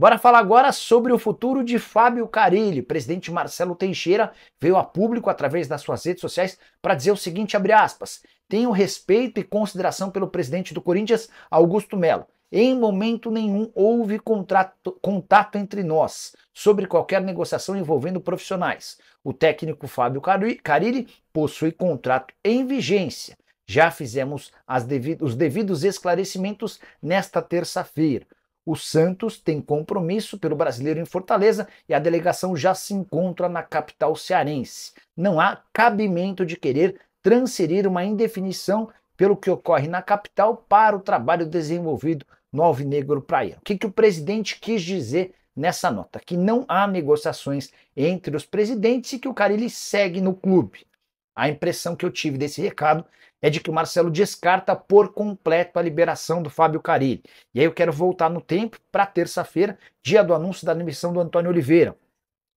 Bora falar agora sobre o futuro de Fábio Carilli. presidente Marcelo Teixeira veio a público através das suas redes sociais para dizer o seguinte, abre aspas: "Tenho respeito e consideração pelo presidente do Corinthians, Augusto Melo. Em momento nenhum houve contrato, contato entre nós sobre qualquer negociação envolvendo profissionais. O técnico Fábio Carilli possui contrato em vigência. Já fizemos os devidos esclarecimentos nesta terça-feira. O Santos tem compromisso pelo brasileiro em Fortaleza e a delegação já se encontra na capital cearense. Não há cabimento de querer transferir uma indefinição pelo que ocorre na capital para o trabalho desenvolvido no Alvinegro Praia. O que, que o presidente quis dizer nessa nota? Que não há negociações entre os presidentes e que o Carilli segue no clube. A impressão que eu tive desse recado é de que o Marcelo descarta por completo a liberação do Fábio Carilli. E aí eu quero voltar no tempo para terça-feira, dia do anúncio da demissão do Antônio Oliveira.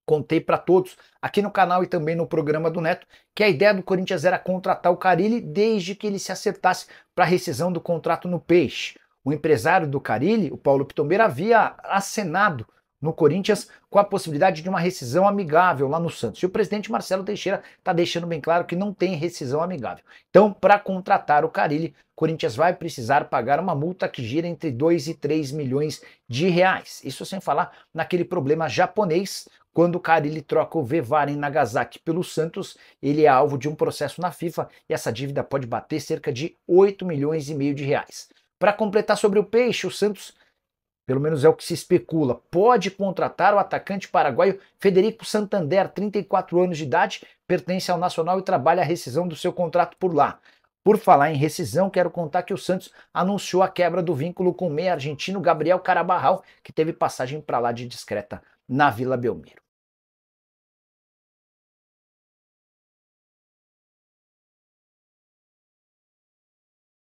Contei para todos aqui no canal e também no programa do Neto que a ideia do Corinthians era contratar o Carilli desde que ele se acertasse para a rescisão do contrato no Peixe. O empresário do Carilli, o Paulo Pitombeira, havia acenado no Corinthians com a possibilidade de uma rescisão amigável lá no Santos. E o presidente Marcelo Teixeira está deixando bem claro que não tem rescisão amigável. Então, para contratar o Carilli, o Corinthians vai precisar pagar uma multa que gira entre 2 e 3 milhões de reais. Isso sem falar naquele problema japonês, quando o Carilli troca o Vevaren Nagasaki pelo Santos, ele é alvo de um processo na FIFA e essa dívida pode bater cerca de 8 milhões e meio de reais. Para completar sobre o peixe, o Santos pelo menos é o que se especula, pode contratar o atacante paraguaio Federico Santander, 34 anos de idade, pertence ao Nacional e trabalha a rescisão do seu contrato por lá. Por falar em rescisão, quero contar que o Santos anunciou a quebra do vínculo com o meia argentino Gabriel Carabarral, que teve passagem para lá de discreta na Vila Belmiro.